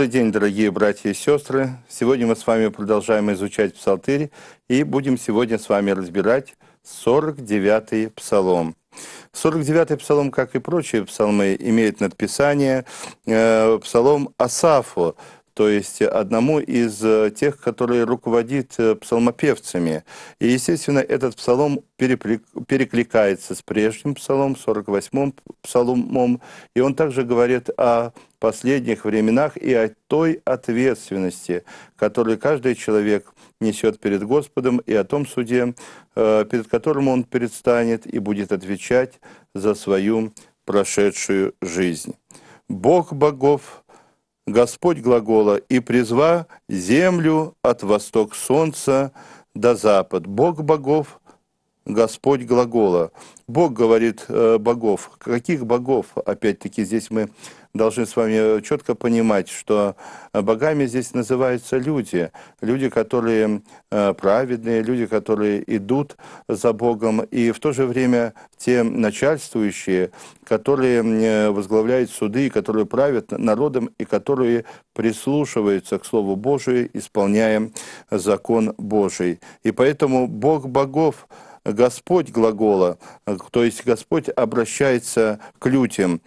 Добрый день, дорогие братья и сестры. Сегодня мы с вами продолжаем изучать Псалтырь и будем сегодня с вами разбирать 49-й Псалом. 49-й Псалом, как и прочие псалмы, имеет надписание э, Псалом Асафу, то есть одному из э, тех, который руководит э, псалмопевцами. И, естественно, этот псалом перекликается с прежним псалом, 48-м псаломом, и он также говорит о последних временах и о той ответственности, которую каждый человек несет перед Господом и о том суде, э, перед которым он предстанет и будет отвечать за свою прошедшую жизнь. Бог богов Господь глагола, и призва землю от восток солнца до запад. Бог богов, Господь глагола. Бог говорит э, богов. Каких богов? Опять-таки здесь мы должны с вами э, четко понимать, что э, богами здесь называются люди. Люди, которые э, праведные, люди, которые идут за Богом. И в то же время те начальствующие, которые возглавляют суды, которые правят народом и которые прислушиваются к Слову Божию, исполняя закон Божий. И поэтому Бог богов Господь глагола, то есть Господь обращается к людям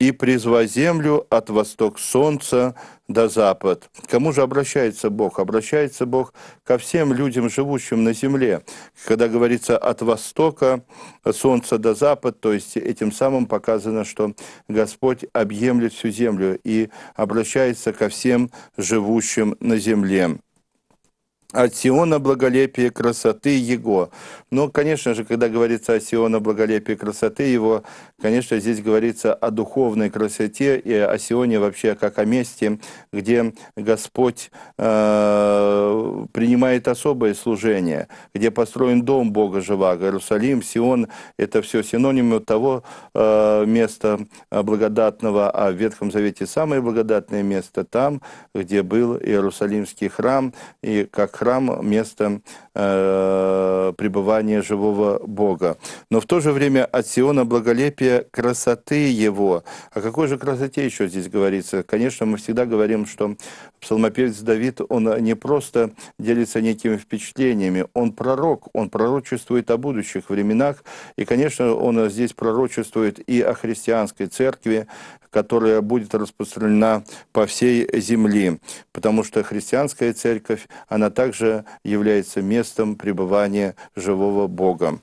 и призва землю от восток солнца до запад. кому же обращается Бог? Обращается Бог ко всем людям, живущим на земле. Когда говорится от востока солнца до запад, то есть этим самым показано, что Господь объемлет всю землю и обращается ко всем живущим на земле от Сиона благолепия красоты Его. Но, конечно же, когда говорится о Сиона благолепия красоты Его, конечно, здесь говорится о духовной красоте и о Сионе вообще как о месте, где Господь э, принимает особое служение, где построен дом Бога Живаго. Иерусалим, Сион – это все синонимы того э, места э, благодатного, а в Ветхом Завете самое благодатное место там, где был Иерусалимский храм, и как храм, место э, пребывания живого Бога. Но в то же время от Сиона благолепия красоты его. О какой же красоте еще здесь говорится? Конечно, мы всегда говорим, что псалмопевец Давид, он не просто делится некими впечатлениями, он пророк, он пророчествует о будущих временах, и, конечно, он здесь пророчествует и о христианской церкви, которая будет распространена по всей земле, потому что христианская церковь, она также является местом местом пребывания живого Бога.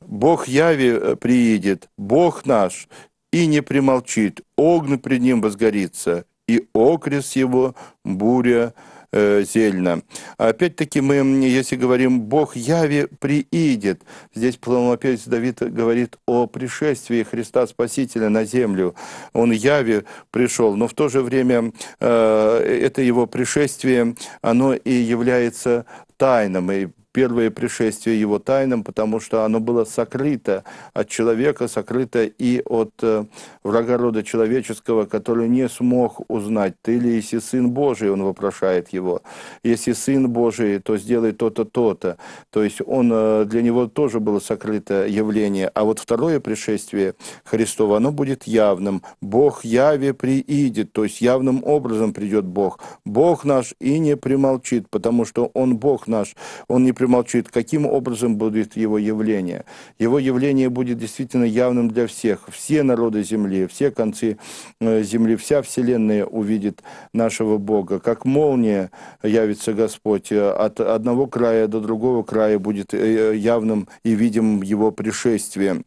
Бог Яви э, приедет, Бог наш, и не примолчит, огнь пред ним возгорится, и окрест его буря Э, зельно. Опять-таки мы, если говорим «Бог яви приидет», здесь псалмопевец Давид говорит о пришествии Христа Спасителя на землю. Он яви пришел, но в то же время э, это его пришествие, оно и является тайном. И первое пришествие его тайным, потому что оно было сокрыто от человека, сокрыто и от э, врага рода человеческого, который не смог узнать, ты ли если Сын Божий, он вопрошает его. Если Сын Божий, то сделай то-то, то-то. То есть он, э, для него тоже было сокрыто явление. А вот второе пришествие Христова, оно будет явным. Бог яве приидет, то есть явным образом придет Бог. Бог наш и не примолчит, потому что Он Бог наш, Он не примолчит, каким образом будет его явление. Его явление будет действительно явным для всех. Все народы земли, все концы э, земли, вся вселенная увидит нашего Бога. Как молния явится Господь, э, от одного края до другого края будет э, явным и видимым его пришествие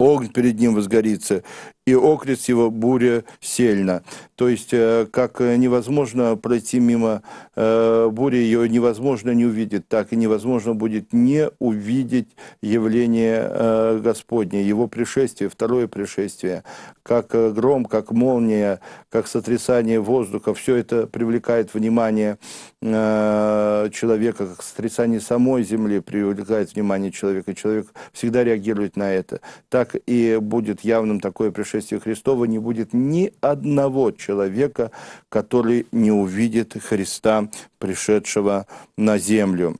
огонь перед ним возгорится, и окрест его буря сильно. То есть, э, как э, невозможно пройти мимо э, бури, ее невозможно не увидеть, так и невозможно будет не увидеть явление Господне, его пришествие, второе пришествие, как гром, как молния, как сотрясание воздуха, все это привлекает внимание человека, как сотрясание самой земли привлекает внимание человека, человек всегда реагирует на это. Так и будет явным такое пришествие пришествия Христова не будет ни одного человека, который не увидит Христа, пришедшего на землю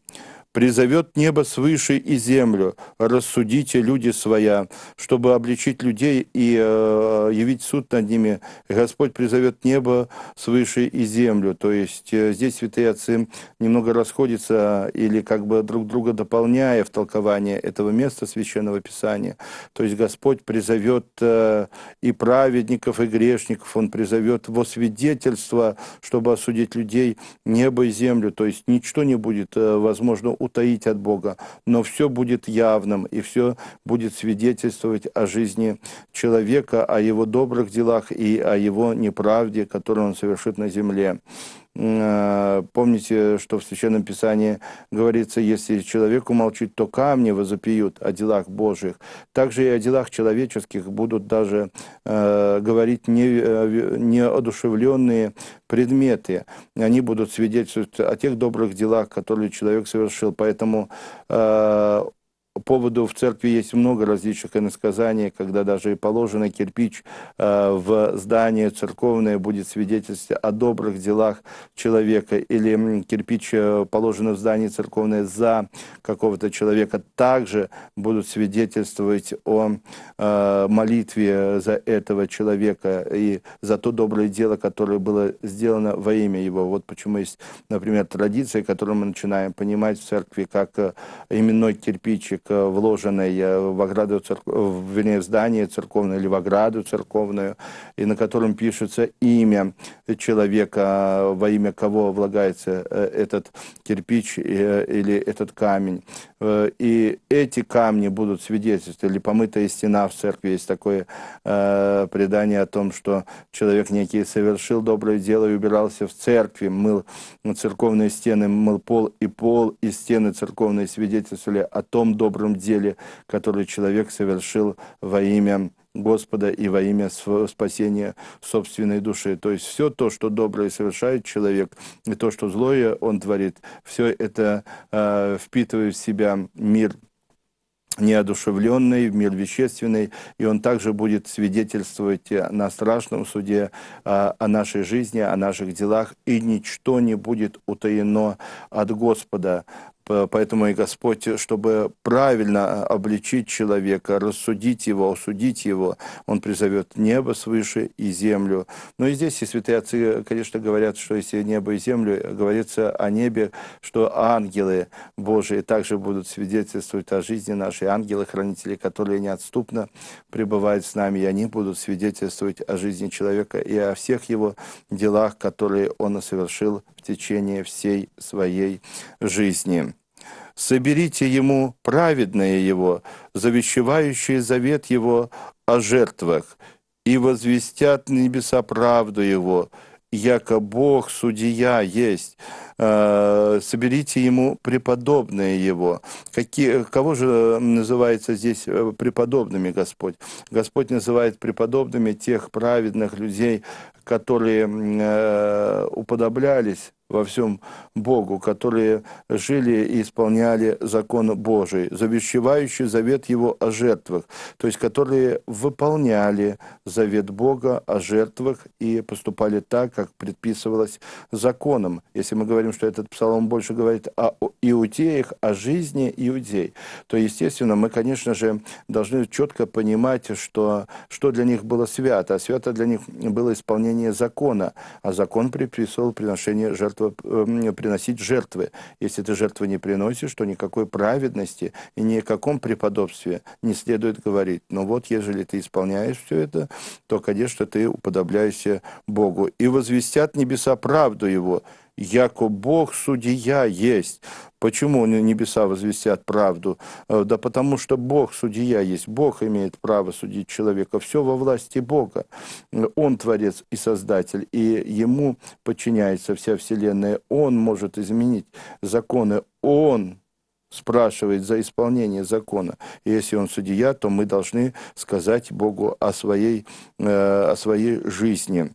призовет небо свыше и землю, рассудите люди своя, чтобы обличить людей и э, явить суд над ними. Господь призовет небо свыше и землю. То есть э, здесь святые отцы немного расходятся или как бы друг друга дополняя в толковании этого места Священного Писания. То есть Господь призовет э, и праведников, и грешников, Он призовет во свидетельство, чтобы осудить людей небо и землю. То есть ничто не будет э, возможно утаить от Бога, но все будет явным, и все будет свидетельствовать о жизни человека, о его добрых делах и о его неправде, которую он совершит на земле. Э, помните, что в Священном Писании говорится, если человек умолчит, то камни возопьют о делах Божьих. Также и о делах человеческих будут даже э, говорить не, э, неодушевленные предметы. Они будут свидетельствовать о тех добрых делах, которые человек совершил. Поэтому э, поводу в церкви есть много различных иносказаний, когда даже и положенный кирпич э, в здание церковное будет свидетельствовать о добрых делах человека, или кирпич, э, положенный в здание церковное за какого-то человека, также будут свидетельствовать о э, молитве за этого человека и за то доброе дело, которое было сделано во имя его. Вот почему есть, например, традиция, которую мы начинаем понимать в церкви, как именной кирпичик, Э, вложенный э, в ограду церк... Э, вернее, в здание церковное или в ограду церковную, и на котором пишется имя человека, во имя кого влагается этот кирпич или этот камень. И эти камни будут свидетельствовать, или помытая стена в церкви, есть такое предание о том, что человек некий совершил доброе дело и убирался в церкви, мыл церковные стены, мыл пол и пол, и стены церковные свидетельствовали о том добром, добром деле, которое человек совершил во имя Господа и во имя спасения собственной души. То есть все то, что доброе совершает человек, и то, что злое он творит, все это э, впитывает в себя мир неодушевленный, в мир вещественный, и он также будет свидетельствовать на страшном суде а, о нашей жизни, о наших делах, и ничто не будет утаено от Господа. Поэтому и Господь, чтобы правильно а, обличить человека, рассудить его, осудить его, Он призовет небо свыше и землю. Но ну и здесь и святые отцы, конечно, говорят, что если небо и землю, э, говорится о небе, что ангелы Божии также будут свидетельствовать о жизни нашей, ангелы-хранители, которые неотступно пребывают с нами, и они будут свидетельствовать о жизни человека и о всех его делах, которые он совершил течение всей своей жизни. Соберите ему праведное его, завещевающее завет его о жертвах, и возвестят небеса правду его, яко Бог судья есть, э, соберите ему преподобные его. Какие, кого же называется здесь э, преподобными Господь? Господь называет преподобными тех праведных людей, которые э, уподоблялись во всем Богу, которые жили и исполняли закон Божий, завещевающий завет его о жертвах, то есть которые выполняли завет Бога о жертвах и поступали так, как предписывалось законом. Если мы говорим, что этот псалом больше говорит о иудеях, о жизни иудей, то, естественно, мы, конечно же, должны четко понимать, что, что для них было свято. А свято для них было исполнение закона, а закон предписывал приношение жертв жертва, э, приносить жертвы. Если ты жертвы не приносишь, то никакой праведности и ни о каком преподобстве не следует говорить. Но вот, ежели ты исполняешь все это, то, конечно, ты уподобляешься Богу. И возвестят небеса правду Его, яко Бог судья есть. Почему небеса возвестят правду? Э, да потому что Бог судья есть. Бог имеет право судить человека. Все во власти Бога. Э, он творец и создатель, и ему подчиняется вся вселенная. Он может изменить законы. Он спрашивает за исполнение закона. И если он судья, то мы должны сказать Богу о своей, э, о своей жизни.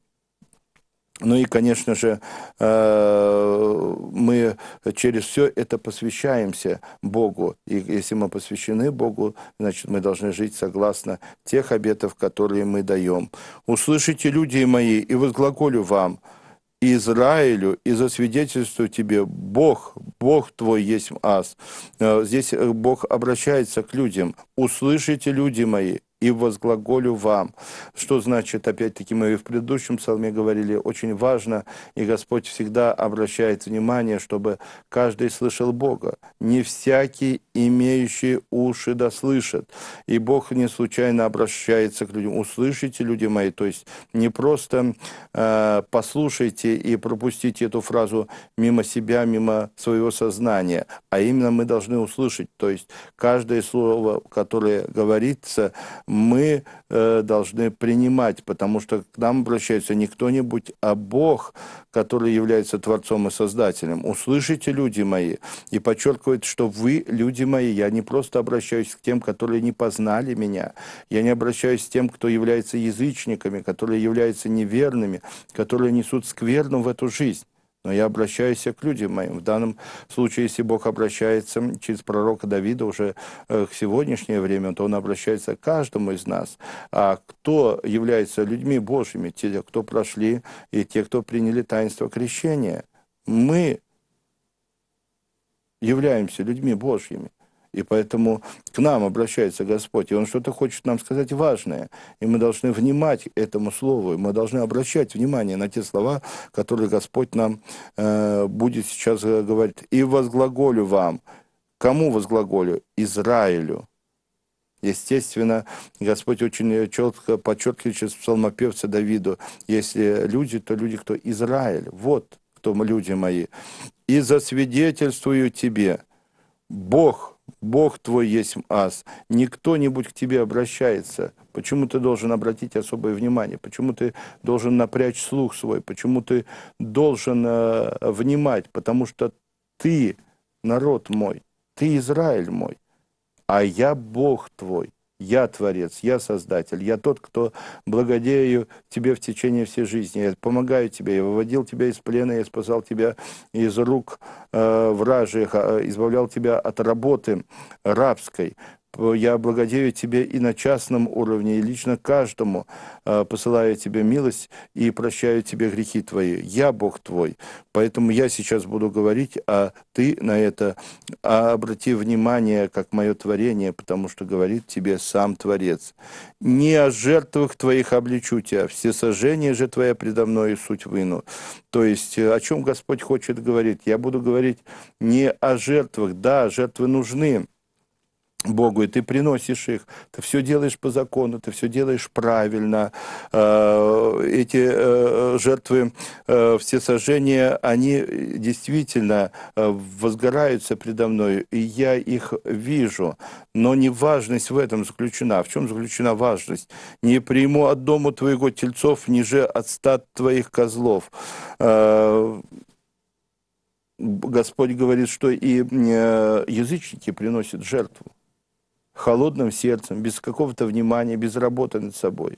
Ну и, конечно же, э, мы через все это посвящаемся Богу. И если мы посвящены Богу, значит, мы должны жить согласно тех обетов, которые мы даем. «Услышите, люди мои, и возглаголю вам, Израилю, и засвидетельствую тебе, Бог, Бог твой есть ас». Э, здесь э, Бог обращается к людям. «Услышите, люди мои, и возглаголю вам. Что значит, опять-таки, мы и в предыдущем псалме говорили, очень важно, и Господь всегда обращает внимание, чтобы каждый слышал Бога. Не всякий, имеющий уши, дослышит, И Бог не случайно обращается к людям. Услышите, люди мои, то есть не просто э, послушайте и пропустите эту фразу мимо себя, мимо своего сознания, а именно мы должны услышать. То есть каждое слово, которое говорится, мы э, должны принимать, потому что к нам обращается не кто-нибудь, а Бог, который является Творцом и Создателем. Услышите, люди мои, и подчеркивает, что вы, люди мои, я не просто обращаюсь к тем, которые не познали меня, я не обращаюсь к тем, кто является язычниками, которые являются неверными, которые несут скверну в эту жизнь. Но я обращаюсь к людям моим. В данном случае, если Бог обращается через пророка Давида уже э, к сегодняшнее время, то он обращается к каждому из нас. А кто является людьми Божьими? Те, кто прошли, и те, кто приняли таинство крещения. Мы являемся людьми Божьими. И поэтому к нам обращается Господь, и Он что-то хочет нам сказать важное. И мы должны внимать этому слову, и мы должны обращать внимание на те слова, которые Господь нам э, будет сейчас говорить. «И возглаголю вам». Кому возглаголю? Израилю. Естественно, Господь очень четко подчеркивает через псалмопевца Давиду, если люди, то люди, кто Израиль. Вот кто люди мои. «И засвидетельствую тебе, Бог Бог твой есть ас. Не кто-нибудь к тебе обращается. Почему ты должен обратить особое внимание? Почему ты должен напрячь слух свой? Почему ты должен э, внимать? Потому что ты народ мой, ты Израиль мой, а я Бог твой. Я Творец, я Создатель, я тот, кто благодею тебе в течение всей жизни. Я помогаю тебе, я выводил тебя из плена, я спасал тебя из рук э, вражьих, э, избавлял тебя от работы рабской. Я благодею тебе и на частном уровне, и лично каждому а, посылаю тебе милость и прощаю тебе грехи твои. Я Бог твой. Поэтому я сейчас буду говорить, а ты на это а обрати внимание, как мое творение, потому что говорит тебе сам Творец. Не о жертвах твоих обличу тебя, все сожжения же твоя предо мною суть выну. То есть, э, о чем Господь хочет говорить? Я буду говорить не о жертвах. Да, жертвы нужны Богу, и ты приносишь их, ты все делаешь по закону, ты все делаешь правильно. Э, эти э, жертвы, э, все сожжения, они действительно возгораются предо мной, и я их вижу. Но не важность в этом заключена. В чем заключена важность? «Не приму от дома твоего тельцов, ниже от стад твоих козлов». Господь говорит, что и язычники приносят жертву холодным сердцем, без какого-то внимания, без работы над собой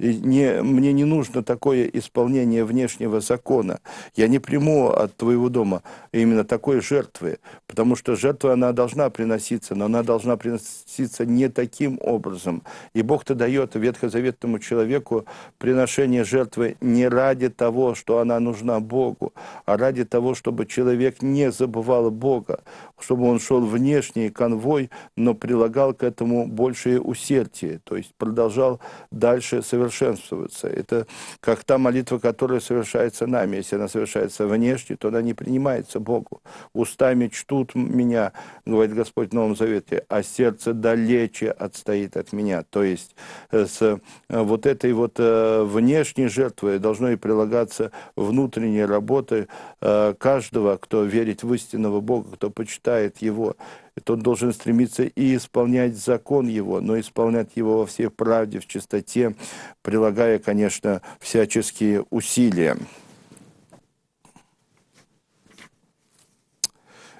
не, мне не нужно такое исполнение внешнего закона. Я не приму от твоего дома именно такой жертвы, потому что жертва, она должна приноситься, но она должна приноситься не таким образом. И Бог-то дает ветхозаветному человеку приношение жертвы не ради того, что она нужна Богу, а ради того, чтобы человек не забывал Бога, чтобы он шел внешний конвой, но прилагал к этому большее усердие, то есть продолжал дальше совершать совершенствуются. Это как та молитва, которая совершается нами. Если она совершается внешне, то она не принимается Богу. Устами чтут меня, говорит Господь в Новом Завете, а сердце далече отстоит от меня. То есть э, с э, вот этой вот э, внешней жертвой должно и прилагаться внутренней работы каждого, кто верит в истинного Бога, кто почитает Его то он должен стремиться и исполнять закон его, но исполнять его во всей правде, в чистоте, прилагая, конечно, всяческие усилия.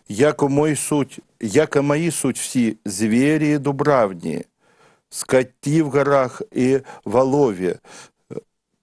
Яко, мой суть, яко мои суть все звери и дубравни, скоти в горах и волове,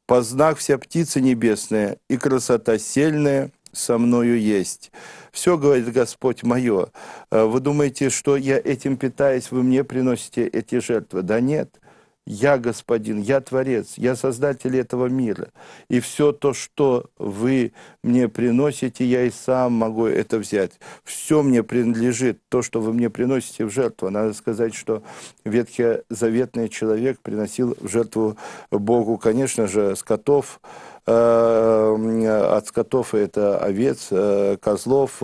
познах вся птица небесная и красота сельная, со мною есть. Все, говорит Господь, мое. Э, вы думаете, что я этим питаюсь, вы мне приносите эти жертвы? Да нет. Я господин, я Творец, я Создатель этого мира. И все то, что вы мне приносите, я и сам могу это взять. Все мне принадлежит, то, что вы мне приносите в жертву. Надо сказать, что ветхий заветный человек приносил в жертву Богу, конечно же, скотов, Э, э, от скотов это овец, э, козлов,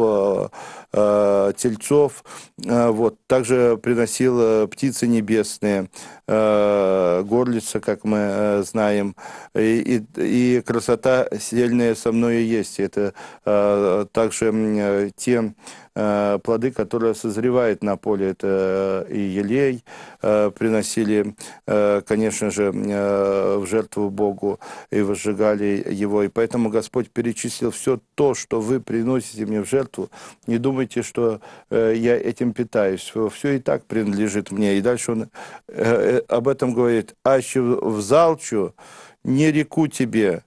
тельцов. Вот. Также приносил птицы небесные, горлица, как мы знаем. И, и, и красота сильная со мной есть. Это также те Э, плоды, которые созревают на поле, это э, и елей э, приносили, конечно же, в жертву Богу и возжигали его. И поэтому Господь перечислил все то, что вы приносите мне в жертву. Не думайте, что я этим питаюсь. Все и так принадлежит мне. И дальше он об этом говорит. «Аще в залчу не реку тебе,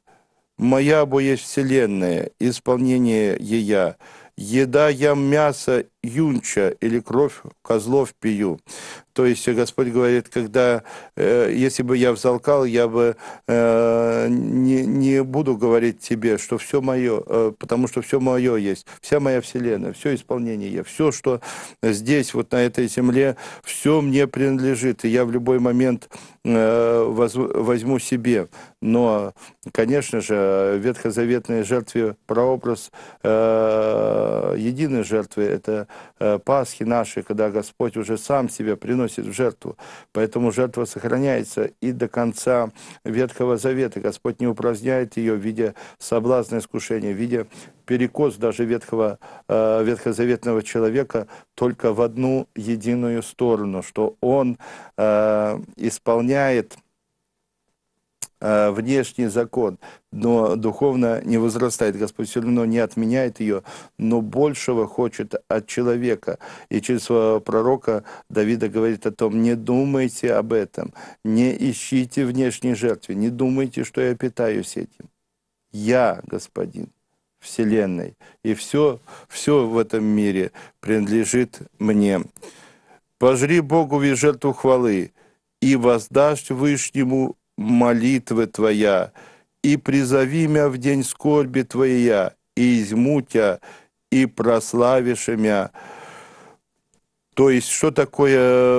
моя бо есть вселенная, исполнение ея» еда ям мясо юнча, или кровь козлов пью. То есть Господь говорит, когда, э, если бы я взалкал, я бы э, не, не буду говорить тебе, что все мое, э, потому что все мое есть, вся моя вселенная, все исполнение я, все, что здесь, вот на этой земле, все мне принадлежит, и я в любой момент э, воз, возьму себе. Но, конечно же, ветхозаветные жертвы, прообраз э, единой жертвы – это Э, Пасхи нашей, когда Господь уже сам себя приносит в жертву. Поэтому жертва сохраняется и до конца Ветхого Завета. Господь не упраздняет ее в виде соблазна искушения, в виде перекос даже ветхого, э, ветхозаветного человека только в одну единую сторону, что он э, исполняет Э, внешний закон, но духовно не возрастает. Господь все равно не отменяет ее, но большего хочет от человека. И через своего пророка Давида говорит о том, не думайте об этом, не ищите внешней жертвы, не думайте, что я питаюсь этим. Я, господин, Вселенной. И все, все в этом мире принадлежит мне. «Пожри Богу и жертву хвалы, и воздашь Вышнему молитвы Твоя, и призови мя в день скорби Твоя, и измутя, и прославишь мя. То есть, что такое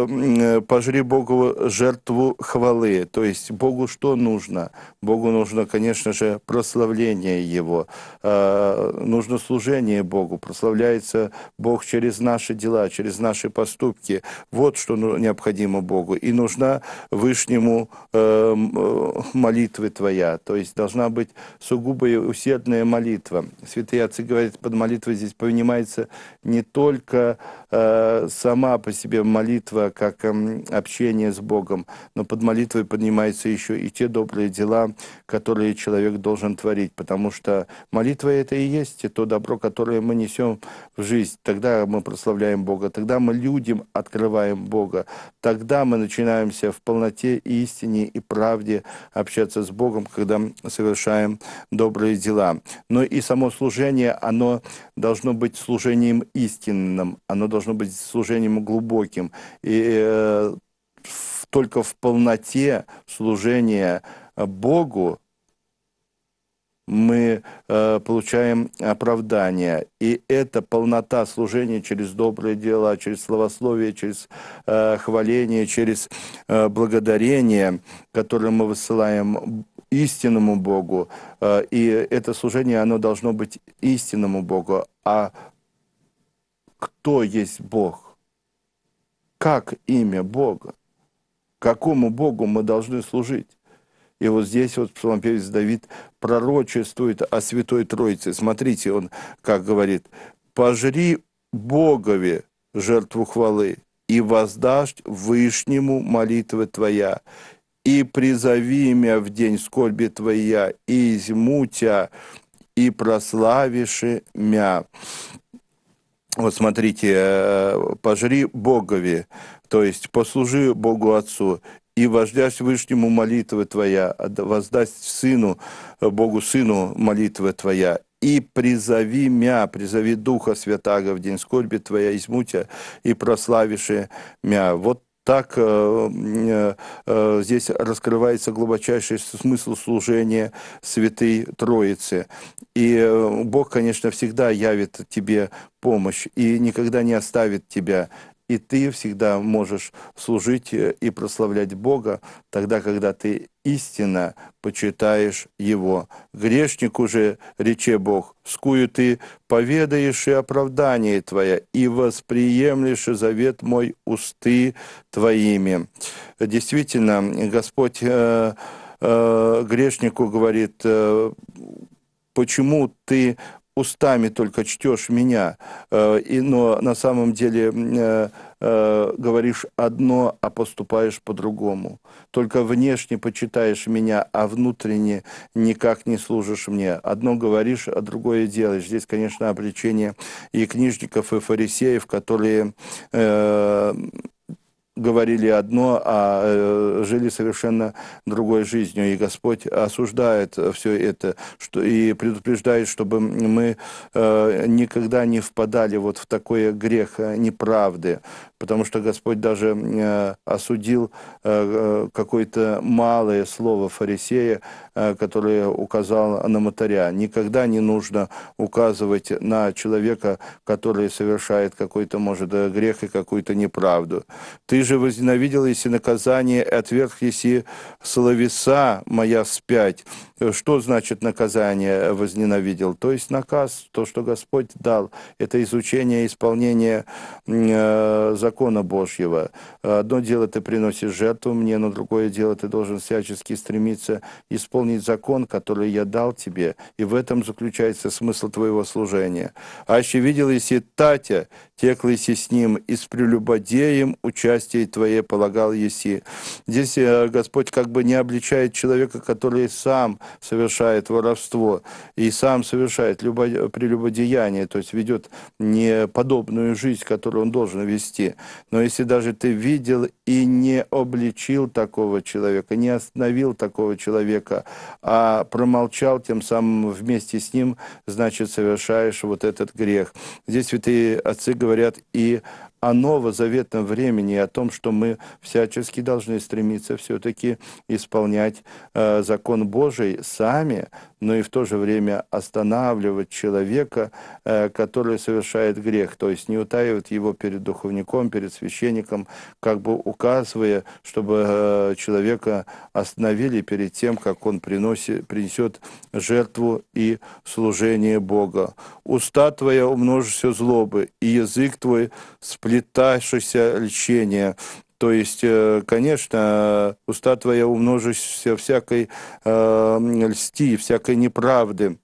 э, «пожри Богу жертву хвалы»? То есть, Богу что нужно? Богу нужно, конечно же, прославление Его, а, нужно служение Богу. Прославляется Бог через наши дела, через наши поступки. Вот что ну, необходимо Богу. И нужна Вышнему э, э, молитвы Твоя. То есть, должна быть сугубая усердная молитва. Святые отцы говорят, под молитвой здесь понимается не только с сама по себе молитва как эм, общение с Богом, но под молитвой поднимаются еще и те добрые дела, которые человек должен творить, потому что молитва это и есть то добро, которое мы несем в жизнь. Тогда мы прославляем Бога, тогда мы людям открываем Бога, тогда мы начинаемся в полноте и истине и правде общаться с Богом, когда совершаем добрые дела. Но и само служение, оно должно быть служением истинным, оно должно быть служением отношениям глубоким. И э, только в полноте служения э, Богу мы э, получаем оправдание. И это полнота служения через добрые дела, через словословие, через хваление, через благодарение, которое мы высылаем истинному Богу. и это служение, оно должно быть истинному Богу. А кто есть Бог? как имя Бога, какому Богу мы должны служить. И вот здесь вот псалмопевец Давид пророчествует о Святой Троице. Смотрите, он как говорит, «Пожри Богове жертву хвалы, и воздашь Вышнему молитвы твоя, и призови имя в день скорби твоя, и изму тебя, и прославиши мя». Вот смотрите, э, пожри Богови, то есть послужи Богу Отцу, и вождя Всевышнему молитвы твоя, воздасть Сыну, э, Богу Сыну молитвы твоя, и призови мя, призови Духа Святаго в день скорби твоя измутя, и прославиши мя. Вот так э, э, э, здесь раскрывается глубочайший смысл служения Святой Троицы. И Бог, конечно, всегда явит тебе помощь и никогда не оставит тебя, и ты всегда можешь служить э, и прославлять Бога тогда, когда ты истинно почитаешь Его. Грешнику же, рече Бог, скую ты поведаешь и оправдание Твое, и восприемлешь завет мой усты Твоими». Действительно, Господь э, э грешнику говорит, э, «Почему ты устами только чтешь меня, э, и, но на самом деле э, э, говоришь одно, а поступаешь по-другому. Только внешне почитаешь меня, а внутренне никак не служишь мне. Одно говоришь, а другое делаешь. Здесь, конечно, обличение и книжников, и фарисеев, которые э, говорили одно, а э, жили совершенно другой жизнью. И Господь осуждает все это что, и предупреждает, чтобы мы э, никогда не впадали вот в такое грех э, неправды, потому что Господь даже осудил какое-то малое слово фарисея, которое указал на мотаря. Никогда не нужно указывать на человека, который совершает какой-то, может, грех и какую-то неправду. Ты же возненавидел еси наказание, отверг еси словеса моя спять». Что значит наказание возненавидел? То есть наказ, то, что Господь дал, это изучение исполнение э, закона Божьего. Одно дело ты приносишь жертву мне, но другое дело ты должен всячески стремиться исполнить закон, который я дал тебе. И в этом заключается смысл твоего служения. а еще видел еси Татя, теклыси с ним, и с прелюбодеем участие твое полагал еси». Здесь э, Господь как бы не обличает человека, который сам совершает воровство и сам совершает прелюбодеяние, то есть ведет неподобную жизнь, которую он должен вести. Но если даже ты видел и не обличил такого человека, не остановил такого человека, а промолчал, тем самым вместе с ним, значит, совершаешь вот этот грех. Здесь святые отцы говорят, говорят и о новозаветном времени, о том, что мы всячески должны стремиться все-таки исполнять э, закон Божий сами, но и в то же время останавливать человека, э, который совершает грех, то есть не утаивать его перед духовником, перед священником, как бы указывая, чтобы э, человека остановили перед тем, как он приносит, принесет жертву и служение Бога. Уста твоя умножишься злобы, и язык твой сплетающийся льчения. То есть, э, конечно, уста твоя умножишься всякой э, льсти, всякой неправды.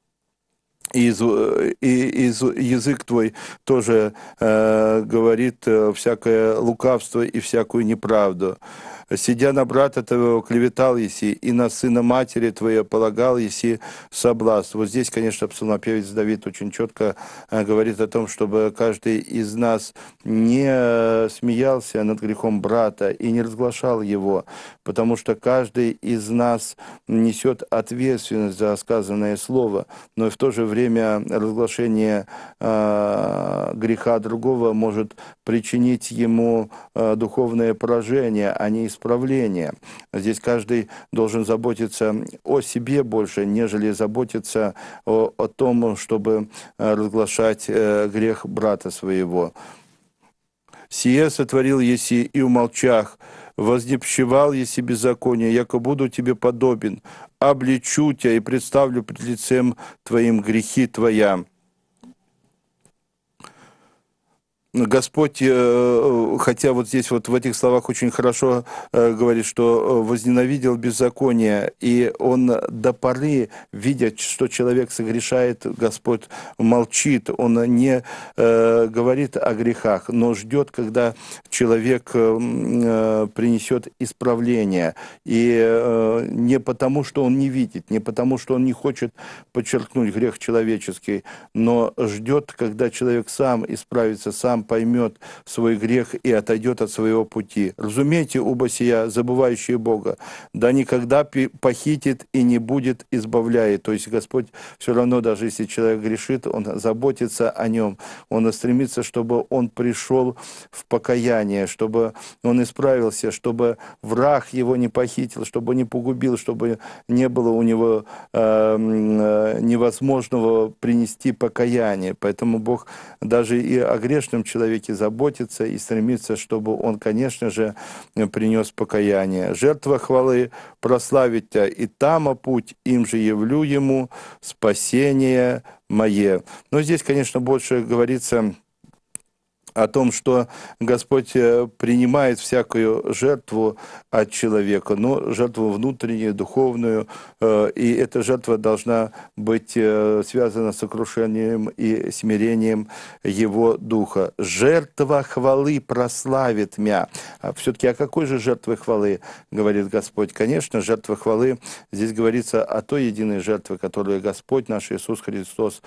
Э, и, и, и язык твой тоже э, говорит э, всякое лукавство и всякую неправду. Сидя на брата твоего, клеветал еси, и на сына матери твоего полагал еси соблазн. Вот здесь, конечно, псалмопевец Давид очень четко э, говорит о том, чтобы каждый из нас не смеялся над грехом брата и не разглашал его, потому что каждый из нас несет ответственность за сказанное слово, но и в то же время время разглашения э, греха другого может причинить ему э, духовное поражение, а не исправление. Здесь каждый должен заботиться о себе больше, нежели заботиться о, о том, чтобы э, разглашать грех брата своего. «Сие сотворил Еси и умолчах, вознепщевал еси беззаконие, яко буду тебе подобен, обличу тебя и представлю пред лицем твоим грехи твоя». Господь, э, э, хотя вот здесь вот в этих словах очень хорошо э, говорит, что возненавидел беззаконие, и он до поры, видя, что человек согрешает, Господь молчит, он не говорит о грехах, но ждет, когда человек принесет исправление. И не потому, что он не видит, не потому, что он не хочет подчеркнуть грех человеческий, но ждет, когда человек сам исправится, сам сам поймет свой грех и отойдет от своего пути. Разумейте, оба сия, забывающие Бога, да никогда похитит и не будет избавляет. То есть Господь все равно, даже если человек грешит, Он заботится о нем, Он стремится, чтобы он пришел в покаяние, чтобы он исправился, чтобы враг его не похитил, чтобы не погубил, чтобы не было у него эм, э, невозможного принести покаяние. Поэтому Бог даже и о грешном человеке человеке заботится и стремится, чтобы он, конечно же, принес покаяние. Жертва хвалы прославить тебя, и тама путь, им же явлю ему спасение мое. Но здесь, конечно, больше говорится о том, что Господь э, принимает всякую жертву от человека, но жертву внутреннюю, духовную, э, и эта жертва должна быть э, связана с сокрушением и смирением его духа. «Жертва хвалы прославит мя». А Все-таки о какой же жертве хвалы говорит Господь? Конечно, жертва хвалы, здесь говорится о той единой жертве, которую Господь наш Иисус Христос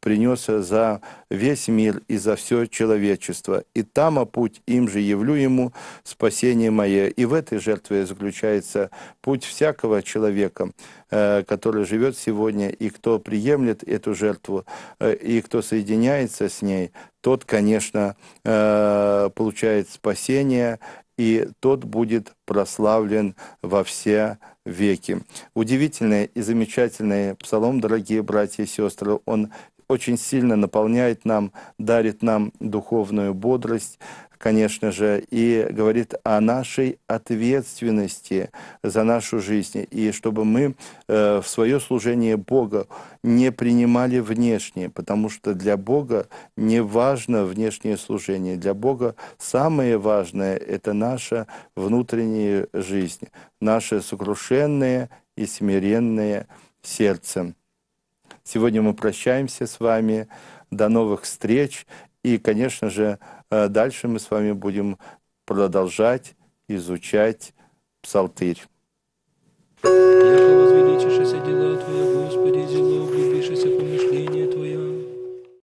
принесся за весь мир и за все человечество. И там, а путь им же явлю ему спасение мое. И в этой жертве заключается путь всякого человека, э, который живет сегодня, и кто приемлет эту жертву, э, и кто соединяется с ней, тот, конечно, э, получает спасение, и тот будет прославлен во все века веки. Удивительный и замечательный псалом, дорогие братья и сестры. Он очень сильно наполняет нам, дарит нам духовную бодрость, конечно же, и говорит о нашей ответственности за нашу жизнь, и чтобы мы э, в свое служение Бога не принимали внешнее, потому что для Бога не важно внешнее служение, для Бога самое важное – это наша внутренняя жизнь, наше сокрушенное и смиренное сердце. Сегодня мы прощаемся с вами. До новых встреч. И, конечно же, э, дальше мы с вами будем продолжать изучать псалтырь.